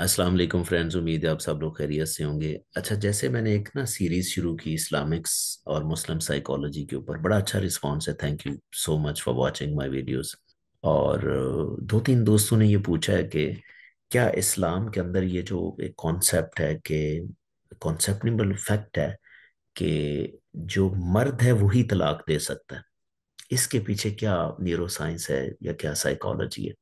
अस्सलाम वालेकुम फ्रेंड्स उम्मीद है आप सब लोग खैरियत से होंगे अच्छा जैसे मैंने एक ना सीरीज़ शुरू की इस्लामिक्स और मुस्लिम साइकोलॉजी के ऊपर बड़ा अच्छा रिस्पांस है thank you so much for watching my videos और दो तीन दोस्तों ने ये पूछा है कि क्या इस्लाम के अंदर ये जो एक कॉन्सेप्ट है कि कॉन्सेप्टबल फैक्ट है कि जो मर्द है वही तलाक दे सकता है इसके पीछे क्या न्यूरो साइंस है या क्या साइकोलॉजी है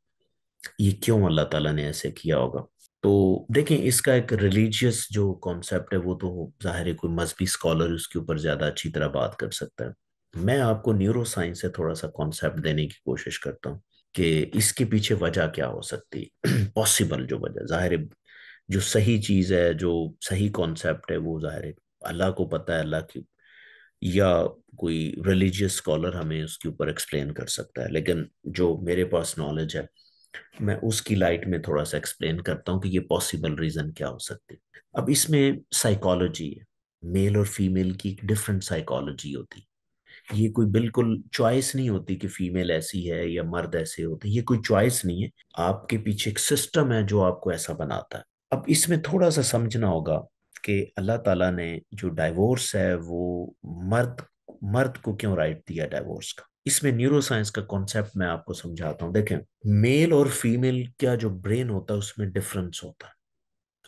ये क्यों अल्लाह ताला ने ऐसे किया होगा तो देखें इसका एक रिलीजियस जो कॉन्सेप्ट है वो तो जाहिर है कोई मजहबी स्कॉलर उसके ऊपर ज़्यादा अच्छी तरह बात कर सकता है मैं आपको न्यूरो साइंस से थोड़ा सा कॉन्सेप्ट देने की कोशिश करता हूँ कि इसके पीछे वजह क्या हो सकती है पॉसिबल जो वजह जाहिर जो सही चीज़ है जो सही कॉन्सेप्ट है वो जाहिर अल्लाह को पता है अल्लाह की या कोई रिलीजियस स्कॉलर हमें उसके ऊपर एक्सप्लेन कर सकता है लेकिन जो मेरे पास नॉलेज है मैं उसकी लाइट में थोड़ा सा एक्सप्लेन करता हूँ कि ये पॉसिबल रीज़न क्या हो सकती है अब इसमें साइकोलॉजी है मेल और फीमेल की एक डिफरेंट साइकोलॉजी होती ये कोई बिल्कुल चॉइस नहीं होती कि फीमेल ऐसी है या मर्द ऐसे होते ये कोई चॉइस नहीं है आपके पीछे एक सिस्टम है जो आपको ऐसा बनाता है अब इसमें थोड़ा सा समझना होगा कि अल्लाह ताला ने जो डाइवोर्स है वो मर्द मर्द को क्यों राइट दिया डाइवोर्स का इसमें न्यूरो साइंस का कॉन्सेप्ट मैं आपको समझाता हूँ देखें मेल और फीमेल का जो ब्रेन होता है उसमें डिफरेंस होता है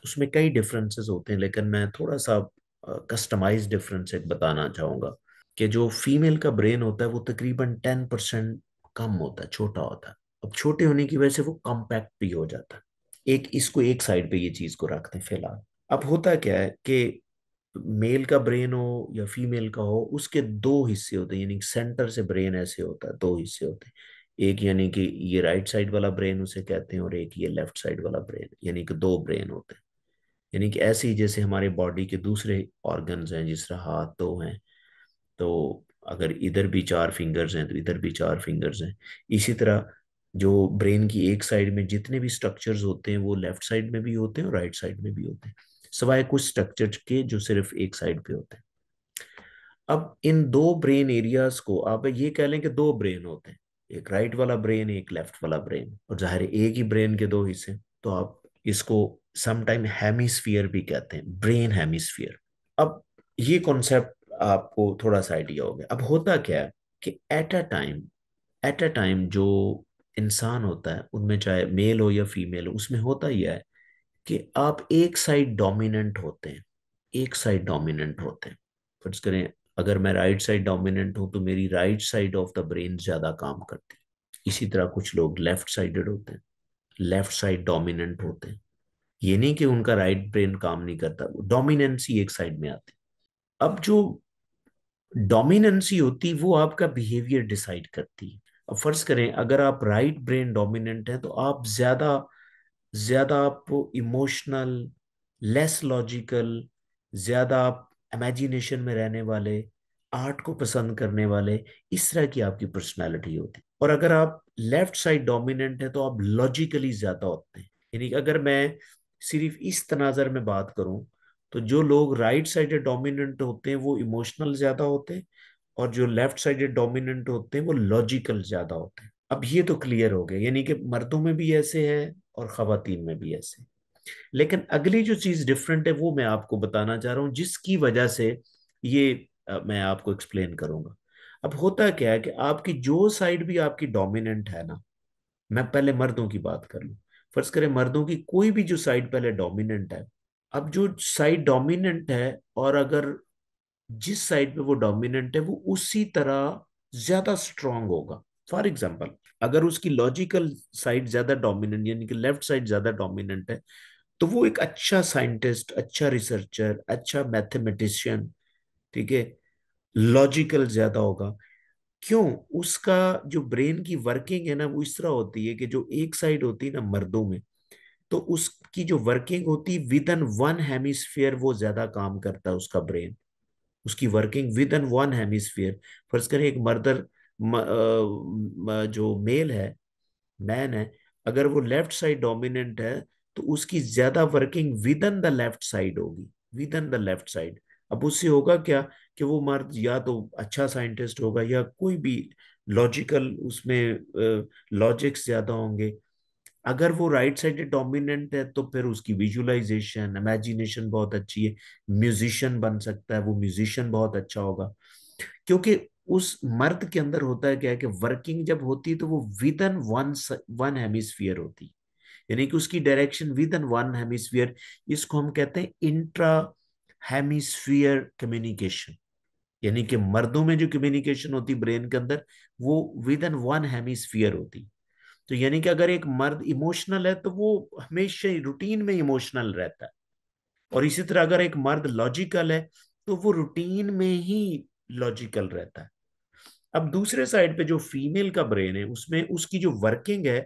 उसमें कई डिफरेंसेस होते हैं लेकिन मैं थोड़ा सा कस्टमाइज डिफरेंस एक बताना चाहूँगा कि जो फीमेल का ब्रेन होता है वो तकरीबन टेन परसेंट कम होता है छोटा होता है अब छोटे होने की वजह से वो कॉम्पैक्ट भी हो जाता है एक इसको एक साइड पे ये चीज़ को रखते हैं फिलहाल अब होता क्या है कि मेल का ब्रेन हो या फीमेल का हो उसके दो हिस्से होते हैं यानी सेंटर से ब्रेन ऐसे होता है दो हिस्से होते हैं एक यानी कि ये राइट साइड वाला ब्रेन उसे कहते हैं और एक ये लेफ्ट साइड वाला ब्रेन यानी कि दो ब्रेन होते हैं यानी कि ऐसे ही जैसे हमारे बॉडी के दूसरे ऑर्गन हैं जिस तरह हाथ दो तो हैं तो अगर इधर भी चार फिंगर्स हैं तो इधर भी चार फिंगर्स हैं इसी तरह जो ब्रेन की एक साइड में जितने भी स्ट्रक्चर्स होते हैं वो लेफ्ट साइड में भी होते हैं और राइट साइड में भी होते हैं सिवाय कुछ स्ट्रक्चर के जो सिर्फ एक साइड पे होते हैं अब इन दो ब्रेन एरियाज को आप ये कह लें कि दो ब्रेन होते हैं एक राइट वाला ब्रेन एक लेफ्ट वाला ब्रेन और जाहिर एक ही ब्रेन के दो हिस्से तो आप इसको समटाइम हेमिस्फीयर भी कहते हैं ब्रेन हेमिस्फीयर अब ये कॉन्सेप्ट आपको थोड़ा सा आइडिया हो गया अब होता क्या है कि at a time at a time जो इंसान होता है उनमें चाहे मेल हो या फीमेल हो उसमें होता ही है कि आप एक साइड डोमिनेंट होते हैं एक साइड डोमिनेंट होते हैं फर्ज करें अगर मैं राइट साइड डोमिनेंट हूं तो मेरी right side of the brain ज्यादा काम करती है इसी तरह कुछ लोग लेफ्ट साइडेड होते हैं लेफ्ट साइड डोमिनेंट होते हैं ये नहीं कि उनका राइट ब्रेन काम नहीं करता डोमिनेंसी एक साइड में आती अब जो डोमिनेंसी होती वो आपका बिहेवियर डिसाइड करती है अब फर्ज करें अगर आप राइट ब्रेन डोमिनेंट है तो आप ज्यादा ज़्यादा आप इमोशनल लेस लॉजिकल ज़्यादा आप इमेजिनेशन में रहने वाले आर्ट को पसंद करने वाले इस तरह की आपकी पर्सनैलिटी होती है और अगर आप लेफ्ट साइड डोमिनेंट है तो आप लॉजिकली ज़्यादा होते हैं यानी अगर मैं सिर्फ इस तनाजर में बात करूं तो जो लोग राइट साइडेड डोमिनेंट होते हैं वो इमोशनल ज़्यादा होते हैं और जो लेफ्ट साइडेड डोमिनेंट होते हैं वो लॉजिकल ज़्यादा होते हैं अब ये तो क्लियर हो गया यानी कि मर्दों में भी ऐसे है और खातन में भी ऐसे लेकिन अगली जो चीज़ डिफरेंट है वो मैं आपको बताना चाह रहा हूँ जिसकी वजह से ये मैं आपको एक्सप्लेन करूंगा अब होता क्या है कि आपकी जो साइड भी आपकी डोमिनेंट है ना मैं पहले मर्दों की बात कर लूँ फर्ज करें मर्दों की कोई भी जो साइड पहले डोमिनेंट है अब जो साइड डोमिनेंट है और अगर जिस साइड पे वो डोमिनेंट है वो उसी तरह ज्यादा स्ट्रांग होगा फॉर एग्जाम्पल अगर उसकी लॉजिकल साइड ज्यादा डोमिनेंट यानी कि लेफ्ट साइड ज्यादा डोमिनेंट है तो वो एक अच्छा साइंटिस्ट अच्छा रिसर्चर अच्छा मैथमेटिशियन ठीक है लॉजिकल ज्यादा होगा क्यों उसका जो ब्रेन की वर्किंग है ना वो इस तरह होती है कि जो एक साइड होती है ना मर्दों में तो उसकी जो वर्किंग होती है विद इन वन हेमिस्फीयर वो ज्यादा काम करता है उसका ब्रेन उसकी working within one hemisphere फर्ज करें एक मर्दर जो मेल है मैन है अगर वो लेफ्ट साइड डोमिनेंट है तो उसकी ज्यादा working within the left side होगी within the left side अब उससे होगा क्या कि वो मर्द या तो अच्छा साइंटिस्ट होगा या कोई भी लॉजिकल उसमें लॉजिक्स ज्यादा होंगे अगर वो राइट साइड डोमिनेंट है तो फिर उसकी विजुअलाइजेशन इमेजिनेशन बहुत अच्छी है म्यूजिशियन बन सकता है वो म्यूजिशियन बहुत अच्छा होगा क्योंकि उस मर्द के अंदर होता है क्या है कि वर्किंग जब होती है तो वो within one one hemisphere होती यानी कि उसकी direction within one hemisphere इसको हम कहते हैं इंट्रा हेमिस्फीयर कम्युनिकेशन यानी कि मर्दों में जो कम्युनिकेशन होती ब्रेन के अंदर वो विद इन वन हेमिस्फीयर होती तो यानी कि अगर एक मर्द इमोशनल है तो वो हमेशा रूटीन में इमोशनल रहता है और इसी तरह अगर एक मर्द लॉजिकल है तो वो रूटीन में ही लॉजिकल रहता है अब दूसरे साइड पे जो फीमेल का ब्रेन है उसमें उसकी जो वर्किंग है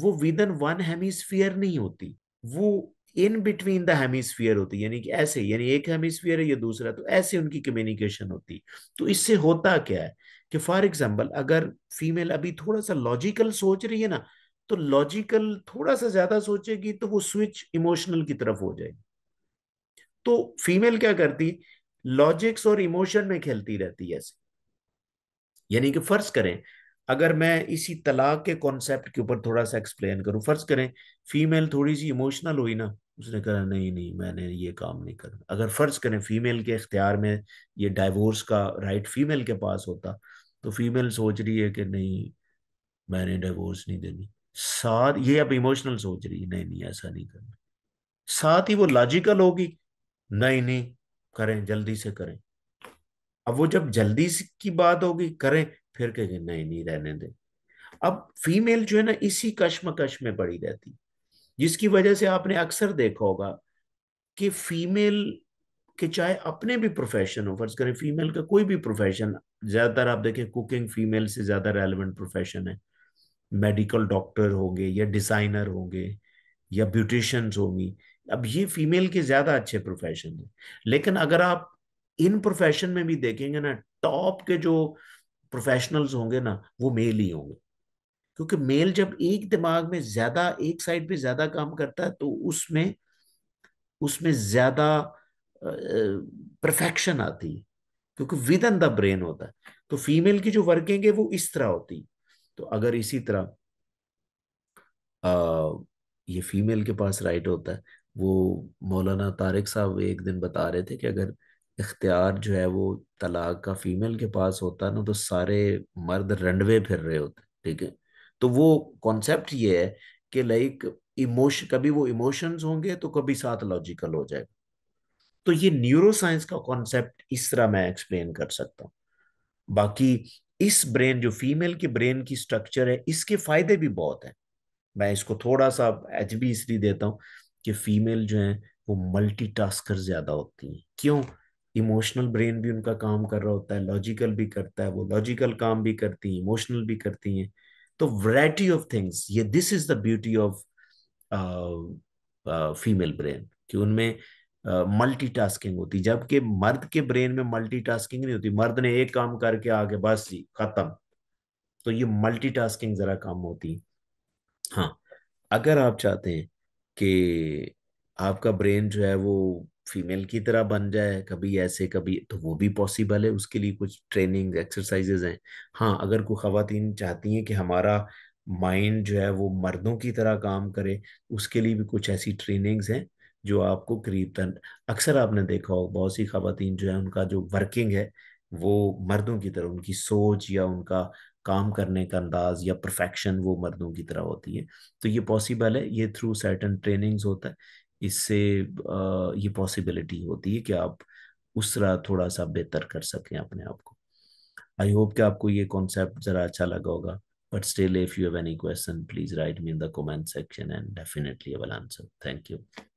वो विद इन वन हेमिस्फीयर नहीं होती वो इन बिटवीन द हेमिस्फीयर होती यानी कि ऐसे यानी एक हेमिस्फीयर है या दूसरा तो ऐसे उनकी कम्युनिकेशन होती तो इससे होता क्या है कि फॉर एग्जाम्पल अगर फीमेल अभी थोड़ा सा लॉजिकल सोच रही है ना तो लॉजिकल थोड़ा सा ज्यादा सोचेगी तो वो स्विच इमोशनल की तरफ हो जाएगी तो फीमेल क्या करती लॉजिक्स और इमोशन में खेलती रहती है ऐसे यानी कि फर्ज करें अगर मैं इसी तलाक के कॉन्सेप्ट के ऊपर थोड़ा सा एक्सप्लेन करूं फर्ज करें फीमेल थोड़ी सी इमोशनल हुई ना उसने कहा नहीं नहीं मैंने ये काम नहीं करना अगर फर्ज करें फीमेल के इख्तियार में ये डाइवोर्स का राइट फीमेल के पास होता तो फीमेल सोच रही है कि नहीं मैंने डाइवोर्स नहीं देनी साथ ये अब इमोशनल सोच रही है नहीं नहीं ऐसा नहीं करना साथ ही वो लॉजिकल होगी नहीं नहीं करें जल्दी से करें अब वो जब जल्दी की बात होगी करें फिर कहेंगे नहीं नहीं रहने दे अब फीमेल जो है ना इसी कश्मकश में पड़ी रहती जिसकी वजह से आपने अक्सर देखा होगा कि फीमेल के चाहे अपने भी प्रोफेशन हो फर्ज करें फीमेल का कोई भी प्रोफेशन ज्यादातर आप देखें कुकिंग फीमेल से ज्यादा रेलिवेंट प्रोफेशन है मेडिकल डॉक्टर होंगे या डिजाइनर होंगे या ब्यूटिशंस होंगी अब ये फीमेल के ज्यादा अच्छे प्रोफेशन है लेकिन अगर आप इन प्रोफेशन में भी देखेंगे ना टॉप के जो प्रोफेशनल्स होंगे ना वो मेल ही होंगे क्योंकि मेल जब एक दिमाग में ज्यादा एक साइड पे ज्यादा काम करता है तो उसमें उसमें ज्यादा परफेक्शन आती है क्योंकि विद इन द ब्रेन होता है तो फीमेल की जो वर्किंग है वो इस तरह होती है तो अगर इसी तरह आ, ये फीमेल के पास राइट होता है वो मौलाना तारिक साहब एक दिन बता रहे थे कि अगर इख्तियार जो है वो तलाक का फीमेल के पास होता ना तो सारे मर्द रंडवे फिर रहे होते ठीक है तो वो कॉन्सेप्ट ये है कि लाइक इमोशन कभी वो इमोशंस होंगे तो कभी साथ लॉजिकल हो जाएगा तो ये न्यूरो साइंस का कॉन्सेप्ट इस तरह मैं एक्सप्लेन कर सकता हूँ बाकी इस ब्रेन जो फीमेल के ब्रेन की स्ट्रक्चर है इसके फायदे भी बहुत हैं मैं इसको थोड़ा सा एच भी इसलिए देता हूँ कि फीमेल जो है वो मल्टीटास्कर ज्यादा होती हैं क्यों इमोशनल ब्रेन भी उनका काम कर रहा होता है लॉजिकल भी करता है वो लॉजिकल काम भी करती है इमोशनल भी करती हैं तो वैरायटी ऑफ थिंग्स ये this is the beauty of female brain कि उनमें मल्टीटास्किंग uh, होती जबकि मर्द के ब्रेन में मल्टीटास्किंग नहीं होती मर्द ने एक काम करके आगे बस जी खत्म तो ये मल्टीटास्किंग जरा कम होती हाँ अगर आप चाहते हैं कि आपका ब्रेन जो है वो फीमेल की तरह बन जाए कभी ऐसे कभी तो वो भी पॉसिबल है उसके लिए कुछ ट्रेनिंग एक्सरसाइजेज हैं हाँ अगर कोई खातन चाहती हैं कि हमारा माइंड जो है वो मर्दों की तरह काम करे उसके लिए भी कुछ ऐसी ट्रेनिंग्स हैं जो आपको करीब तन अक्सर आपने देखा हो बहुत सी खातन जो है उनका जो वर्किंग है वो मर्दों की तरह उनकी सोच या उनका काम करने का अंदाज या परफेक्शन वो मर्दों की तरह होती है तो ये पॉसिबल है ये थ्रू सर्टन ट्रेनिंग्स होता है इससे ये पॉसिबिलिटी होती है कि आप उस तरह थोड़ा सा बेहतर कर सकें अपने आप को आई होप कि आपको ये कॉन्सेप्ट ज़रा अच्छा लगा होगा but still if you have any question please write me in the comment section and definitely answer thank you